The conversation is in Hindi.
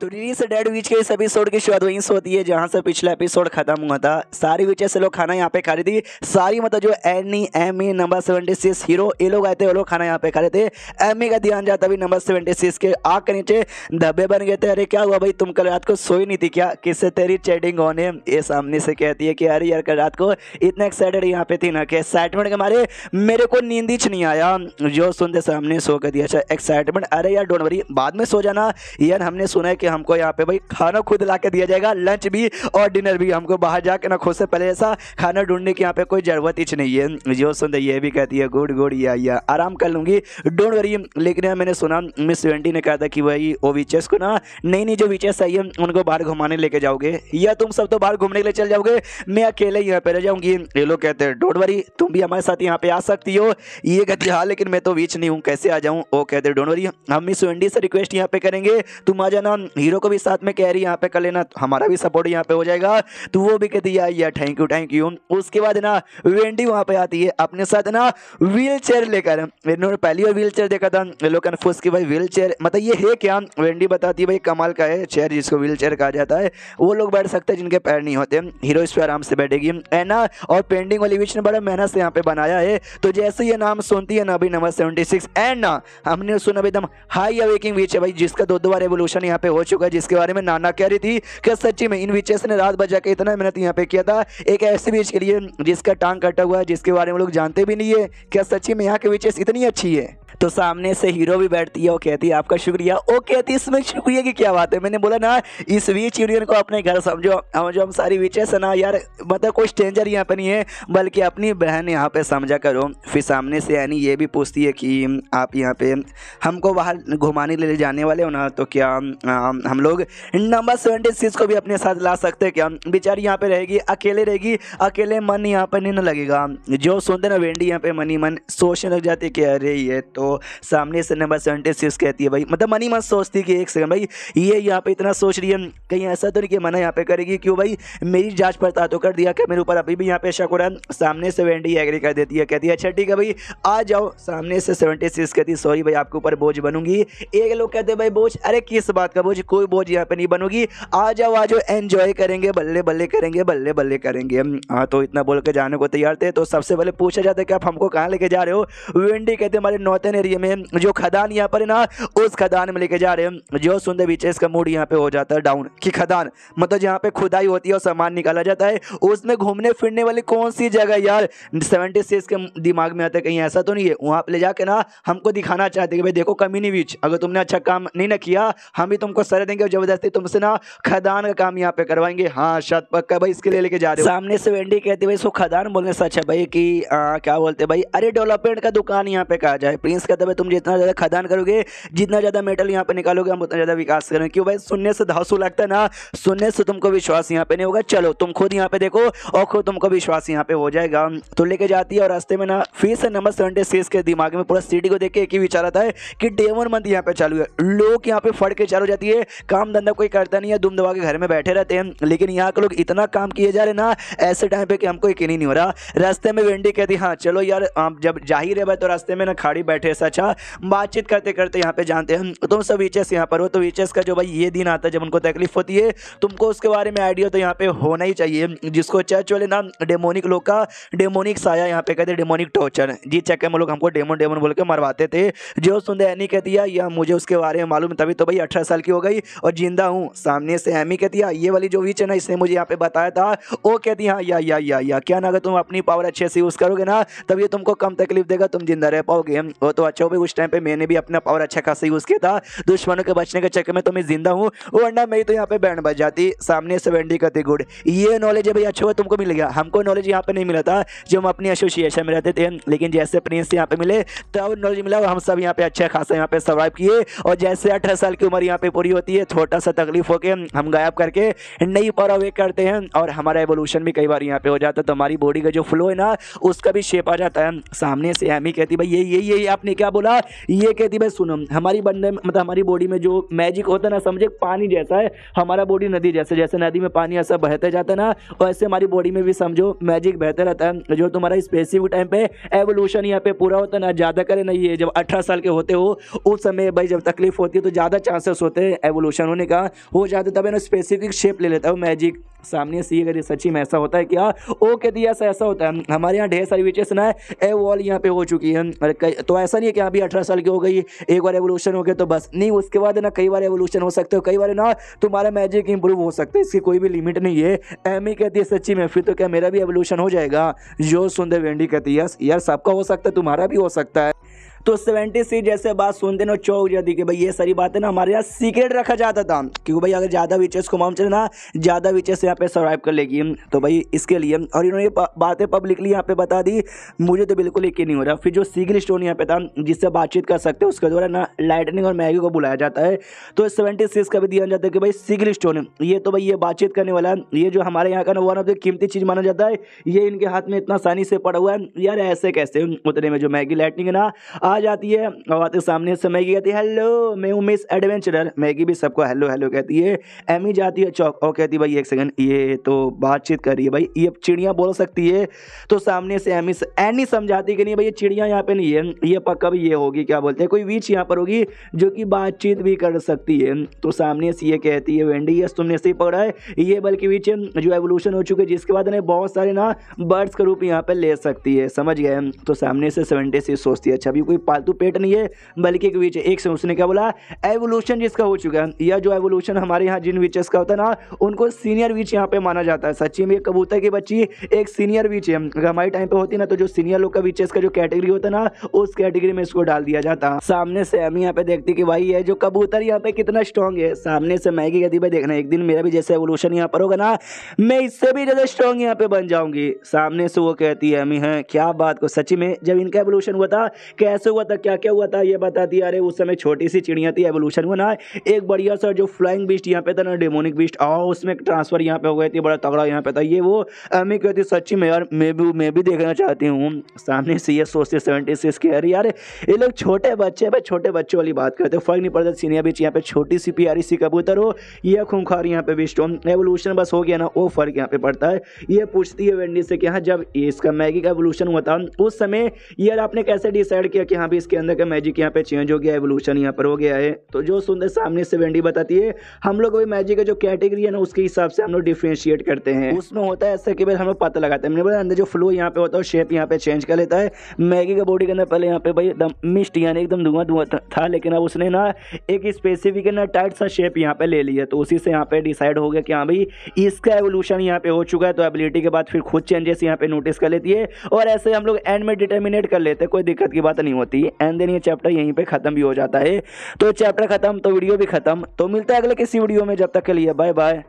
तो रिलीज डेड विच के इस एपिसोड की शुरुआत वहीं से होती है जहां से पिछला एपिसोड खत्म हुआ था सारी विचेस से लोग खाना यहां पे खा रही थी सारी मतलब जो एनी ई नंबर सेवेंटी सिक्स हीरो ये लोग आए थे वो लोग खाना यहां पे खा रहे थे ई का ध्यान जाता भी नंबर सेवेंटी सिक्स के आग के नीचे धब्बे बन गए थे अरे क्या हुआ भाई तुम कल रात को सोई नहीं थी क्या किससे तेरी चैटिंग होने ये सामने से कहती है कि अरे यार कल रात को इतना एक्साइटेड यहाँ पे थी ना कि एक्साइटमेंट के मारे मेरे को ही नहीं आया जो सुनते सामने सो कर दिया अच्छा एक्साइटमेंट अरे यार डोंट वरी बाद में सो जाना यार हमने सुना है कि हमको यहाँ पे भाई खाना खुद ला के दिया जाएगा लंच भी और डिनर भी हमको बाहर जाके ना खुद से पहले ऐसा खाना ढूंढने की यहाँ पे कोई ज़रूरत ही नहीं है जो सुन रही है भी कहती है गुड गुड या या आराम कर लूँगी डोंट वरी लेकिन मैंने सुना मिस सेवेंटी ने कहा था कि भाई ओ वीचेस को ना नई नई जो वीचेस है उनको बाहर घुमाने लेके जाओगे या तुम सब तो बाहर घूमने के लिए चल जाओगे मैं अकेले यहाँ पे रह जाऊँगी ये लोग कहते हैं डोंट वरी तुम भी हमारे साथ यहाँ पे आ सकती हो ये कहती हाँ लेकिन मैं तो वीच नहीं हूँ कैसे आ जाऊँ वो कहते डोंट वरी हम मिस सेवेंटी से रिक्वेस्ट यहाँ पे करेंगे तुम आ जाना हीरो को भी साथ में कह रही यहाँ पे कर लेना हमारा भी सपोर्ट यहाँ पे हो जाएगा तो वो भी कहती है या थैंक यू थैंक यू उसके बाद ना वेंडी वहाँ पे आती है अपने साथ ना व्हील चेयर लेकर इन्होंने पहली बार व्हील चेयर देखा था लोग कन्फ्यूज की भाई व्हील चेयर मतलब ये है क्या वेंडी बताती है भाई कमाल का है चेयर जिसको व्हील चेयर कहा जाता है वो लोग बैठ सकते हैं जिनके पैर नहीं होते हीरो इस पर आराम से बैठेगी है ना और पेंडिंग वाली विच ने बड़ा मेहनत से यहाँ पे बनाया है तो जैसे ये नाम सुनती है ना अभी नंबर सेवेंटी सिक्स एंड ना हमने सुना एकदम हाई अवेकिंग विच है भाई जिसका दो दो बार रेवोल्यूशन यहाँ पे हो चुका है जिसके बारे में नाना कह रही थी कि सच्ची में इन विचेस ने रात बजा के इतना मेहनत यहाँ पे किया था एक ऐसे बीच के लिए जिसका टांग कटा हुआ है जिसके बारे में लोग जानते भी नहीं है क्या सच्ची में यहाँ के विचेस इतनी अच्छी है तो सामने से हीरो भी बैठती है और कहती है आपका शुक्रिया वो कहती है इसमें शुक्रिया की क्या बात है मैंने बोला ना इस वीच यूनियन को अपने घर समझो हम जो हम सारी विचेस है ना यार मतलब कोई स्टेंजर यहाँ पे नहीं है बल्कि अपनी बहन यहाँ पे समझा करो फिर सामने से यानी ये भी पूछती है कि आप यहाँ पे हमको बाहर घुमाने ले जाने वाले हो ना तो क्या हम लोग नंबर सेवेंटी सिक्स को भी अपने साथ ला सकते क्या बेचारी यहाँ पर रहेगी अकेले रहेगी अकेले मन यहाँ पर नहीं लगेगा जो सुनते ना वेंडी यहाँ पर मनी मन सोचने लग जाती है कि अरे ये तो सामने से नंबर सेवेंटी सिक्स कहती है भाई मतलब मनी मत सोचती कि एक सेकंड भाई ये यहाँ पे इतना सोच रही है कहीं ऐसा तो नहीं कि मना यहाँ पे करेगी क्यों भाई मेरी जाँच पड़ता तो कर दिया क्या मेरे ऊपर अभी भी यहाँ पे शक हो रहा है सामने सेवेंटी एग्री कर देती है कहती है अच्छा ठीक है भाई आ जाओ सामने से सेवेंटी सिक्स कहती है सॉरी भाई आपके ऊपर बोझ बनूंगी एक लोग कहते भाई बोझ अरे किस बात का बोझ कोई बोझ यहाँ पे नहीं बनूंगी आ जाओ आ जाओ एन्जॉय करेंगे बल्ले बल्ले करेंगे बल्ले बल्ले करेंगे हाँ तो इतना बोल के जाने को तैयार थे तो सबसे पहले पूछा जाता है कि आप हमको कहाँ लेके जा रहे हो वेंडी कहते हमारे नॉर्थ जाते हैं एरिया में जो खदान यहाँ पर है ना उस खदान में लेके जा रहे हैं जो सुंदर बीच है इसका मूड यहाँ पे हो जाता है डाउन की खदान मतलब जहाँ पे खुदाई होती है और सामान निकाला जाता है उसमें घूमने फिरने वाली कौन सी जगह यार सेवेंटी सिक्स के दिमाग में आता है कहीं ऐसा तो नहीं है वहाँ पर ले जाके ना हमको दिखाना चाहते कि भाई देखो कमी नहीं बीच अगर तुमने अच्छा काम नहीं ना किया हम भी तुमको सर देंगे और जबरदस्ती तुमसे ना खदान का काम यहाँ पे करवाएंगे हाँ शत पक्का भाई इसके लिए लेके जा रहे हो सामने से वेंडी कहती भाई इसको खदान बोलने सच अच्छा है भाई की आ, क्या बोलते भाई अरे डेवलपमेंट का दुकान यहाँ पे कहा जाए मीन्स कहता है तुम जितना ज़्यादा खदान करोगे जितना ज़्यादा मेटल यहाँ पे निकालोगे हम उतना ज़्यादा विकास करेंगे क्यों भाई सुनने से धांसू लगता है ना सुनने से तुमको विश्वास यहाँ पे नहीं होगा चलो तुम खुद यहाँ पे देखो और खुद तुमको विश्वास यहाँ पे हो जाएगा तो लेके जाती है और रास्ते में ना फिर से नंबर सेवेंटी सिक्स के दिमाग में पूरा सिटी को देख के एक ही विचार आता है कि डेवन मंथ यहाँ पे चालू है लोग यहाँ पे फट के चालू जाती है काम धंधा कोई करता नहीं है दुम दबा के घर में बैठे रहते हैं लेकिन यहाँ के लोग इतना काम किए जा रहे ना ऐसे टाइम पे कि हमको यकीन ही नहीं हो रहा रास्ते में वेंडी कहती हाँ चलो यार जब जाहिर है भाई तो रास्ते में ना खाड़ी बैठे है सचा हाँ? बातचीत करते करते यहाँ पे जानते हैं तुम सब वीचेस e यहाँ पर हो तो वीचेस e का जो भाई ये दिन आता है जब उनको तकलीफ होती है तुमको उसके बारे में आइडिया तो यहाँ पे होना ही चाहिए जिसको चर्च वाले ना डेमोनिक लोग का डेमोनिक साया यहाँ पे कहते हैं डेमोनिक टॉर्चर जी चक्कर में लोग हमको डेमोन डेमोन बोल के मरवाते थे जो सुन एनी कह दिया या मुझे उसके बारे में मालूम तभी तो भाई अठारह साल की हो गई और जिंदा हूँ सामने से एमी कह दिया ये वाली जो वीच e है ना इसने मुझे यहाँ पे बताया था वो कह दिया या या या या क्या ना अगर तुम अपनी पावर अच्छे से यूज़ करोगे ना तब ये तुमको कम तकलीफ देगा तुम जिंदा रह पाओगे वो तो अच्छा हो भाई उस टाइम पे मैंने भी अपना पावर अच्छा खासा यूज़ किया था दुश्मनों के बचने के चक्कर में तो मैं जिंदा हूँ वरना मेरी तो यहाँ पे बैंड बच जाती सामने से बैंडी करती गुड ये नॉलेज भाई अच्छा हुआ तुमको मिल गया हमको नॉलेज यहाँ पे नहीं मिला था जो हम अपनी एसोसिएशन में रहते थे लेकिन जैसे प्रिंस यहाँ पे मिले तब नॉलेज मिला हम सब यहाँ पे अच्छा खासा यहाँ पे सर्वाइव किए और जैसे अठारह साल की उम्र यहाँ पे पूरी होती है छोटा सा तकलीफ होकर हम गायब करके नई पावर अवेक करते हैं और हमारा एवोल्यूशन भी कई बार यहाँ पे हो जाता है तो हमारी बॉडी का जो फ्लो है ना उसका भी शेप आ जाता है सामने से ही कहती भाई ये ये ये आप ने क्या बोला ये कहती भाई सुनम हमारी बंदे मतलब हमारी बॉडी में जो मैजिक होता है ना समझे पानी जैसा है हमारा बॉडी नदी जैसे जैसे नदी में पानी ऐसा बहते जाता है ना और ऐसे हमारी बॉडी में भी समझो मैजिक बहते रहता है जो तुम्हारा स्पेसिफिक टाइम पे एवोल्यूशन यहाँ पे पूरा होता ना ज़्यादा करे ना ये जब अठारह साल के होते हो उस समय भाई जब तकलीफ होती है तो ज़्यादा चांसेस होते हैं एवोल्यूशन होने का हो जाता तब ना स्पेसिफिक शेप ले लेता है मैजिक सामने से अगर ये सच्ची में ऐसा होता है कि ओके हाँ, ओ कहती है ऐसा ऐसा होता है हमारे यहाँ ढेर सारी विचेस ना है ए वॉल यहाँ पे हो चुकी है तो ऐसा नहीं है कि अभी अठारह साल की हो गई एक बार एवोल्यूशन हो गया तो बस नहीं उसके बाद ना कई बार एवोल्यूशन हो सकते हो कई बार ना तुम्हारा मैजिक इंप्रूव हो सकता है इसकी कोई भी लिमिट नहीं है ही कहती है सच्ची में फिर तो क्या मेरा भी एवोल्यूशन हो जाएगा जो सुंदर वेंडी कहती है यस सबका हो सकता है तुम्हारा भी हो सकता है तो सेवेंटी सी जैसे बात सुनते ना चौक जाती कि भाई ये सारी बातें ना हमारे यहाँ सीक्रेट रखा जाता था क्योंकि भाई अगर ज़्यादा विचेस को मामचे ना ज़्यादा विचेस यहाँ पे सर्वाइव कर लेगी तो भाई इसके लिए और इन्होंने बातें पब्लिकली यहाँ पे बता दी मुझे तो बिल्कुल यकीन नहीं हो रहा फिर जो सीगल स्टोन यहाँ पे था जिससे बातचीत कर सकते उसके द्वारा ना लाइटनिंग और मैगी को बुलाया जाता है तो सेवेंटी सिक्स का भी दिया जाता है कि भाई सीगल स्टोन ये तो भाई ये बातचीत करने वाला है ये जो हमारे यहाँ का ना वन ऑफ द कीमती चीज़ माना जाता है ये इनके हाथ में इतना आसानी से पड़ा हुआ है यार ऐसे कैसे उतने में जो मैगी लाइटनिंग है ना आ जाती है और आते सामने से मैगी कहती है हेलो मैं हूँ मिस एडवेंचरर मैगी भी सबको हेलो हेलो कहती है एमी जाती है चौक और कहती है भाई एक सेकंड ये तो बातचीत कर रही है भाई ये चिड़िया बोल सकती है तो सामने से एमी एनी समझाती कि नहीं भाई ये चिड़िया यहाँ पे नहीं है ये पक्का भी ये होगी क्या बोलते हैं कोई बीच यहाँ पर होगी जो कि बातचीत भी कर सकती है तो सामने से ये कहती है वेंडी यस तुमने से ही पकड़ा है ये बल्कि बीच जो एवोल्यूशन हो चुके जिसके बाद इन्हें बहुत सारे ना बर्ड्स का रूप यहाँ पर ले सकती है समझ गए तो सामने से सेवेंटी से सोचती है अच्छा अभी कोई पालतू पेट नहीं है बल्कि एक विच एक से उसने क्या बोला एवोल्यूशन जिसका हो चुका है यह जो एवोल्यूशन हमारे यहाँ जिन विचेस का होता है ना उनको सीनियर विच यहाँ पे माना जाता है सच्ची में कबूतर की बच्ची एक सीनियर विच है अगर हमारे टाइम पे होती ना तो जो सीनियर लोग का विचेस का जो कैटेगरी होता ना उस कैटेगरी में इसको डाल दिया जाता सामने से हम यहाँ पे देखते कि भाई है जो कबूतर यहाँ पे कितना स्ट्रॉन्ग है सामने से मैगी की गति पे देखना एक दिन मेरा भी जैसे एवोल्यूशन यहाँ पर होगा ना मैं इससे भी ज़्यादा स्ट्रॉन्ग यहाँ पे बन जाऊंगी सामने से वो कहती है अम्मी है हाँ, क्या बात को सच्ची में जब इनका एवोल्यूशन हुआ था कैसे कैसे हुआ था क्या क्या हुआ था ये बता दिया अरे उस समय छोटी सी चिड़िया थी एवोल्यूशन हुआ ना एक बढ़िया सा जो फ्लाइंग बीस्ट यहाँ पे था ना डेमोनिक बीस्ट और उसमें ट्रांसफर यहाँ पे हो गई थी बड़ा तगड़ा यहाँ पे था ये वो मैं कहती सच्ची में यार मैं भी मैं भी देखना चाहती हूँ सामने से ये सोचते सेवेंटी सिक्स के अरे यार ये लोग छोटे बच्चे भाई छोटे बच्चों वाली बात करते फर्क नहीं पड़ता सीनियर बीच यहाँ पे छोटी सी प्यारी सी कबूतर हो यह खूंखार यहाँ पे बीस्ट हो एवोल्यूशन बस हो गया ना वो फर्क यहाँ पे पड़ता है ये पूछती है वेंडी से कि हाँ जब इसका मैगी का एवोल्यूशन हुआ था उस समय यार आपने कैसे डिसाइड किया कि यहाँ भी इसके अंदर का मैजिक यहाँ पे चेंज हो गया एवोल्यूशन यहाँ पर हो गया है तो जो सुंदर सामने से वेंडी बताती है हम लोग भी मैजिक का जो कैटेगरी है ना उसके हिसाब से हम लोग डिफ्रेंशिएट करते हैं उसमें होता है ऐसा कि भाई हम लोग पता लगाते हैं मैंने अंदर जो फ्लो यहाँ पे होता है शेप यहाँ पे चेंज कर लेता है मैगी का बॉडी के अंदर पहले यहाँ पे भाई एकदम मिस्ट यानी एकदम धुआं धुआं था लेकिन अब उसने ना एक स्पेसिफिक ना टाइट सा शेप यहाँ पे ले लिया तो उसी से यहाँ पे डिसाइड हो गया कि हाँ भाई इसका एवोल्यूशन यहाँ पे हो चुका है तो एबिलिटी के बाद फिर खुद चेंजेस यहाँ पे नोटिस कर लेती है और ऐसे हम लोग एंड में डिटर्मिनेट कर लेते हैं कोई दिक्कत की बात नहीं होती होती है एंड देन ये चैप्टर यहीं पर ख़त्म भी हो जाता है तो चैप्टर ख़त्म तो वीडियो भी ख़त्म तो मिलता है अगले किसी वीडियो में जब तक के लिए बाय बाय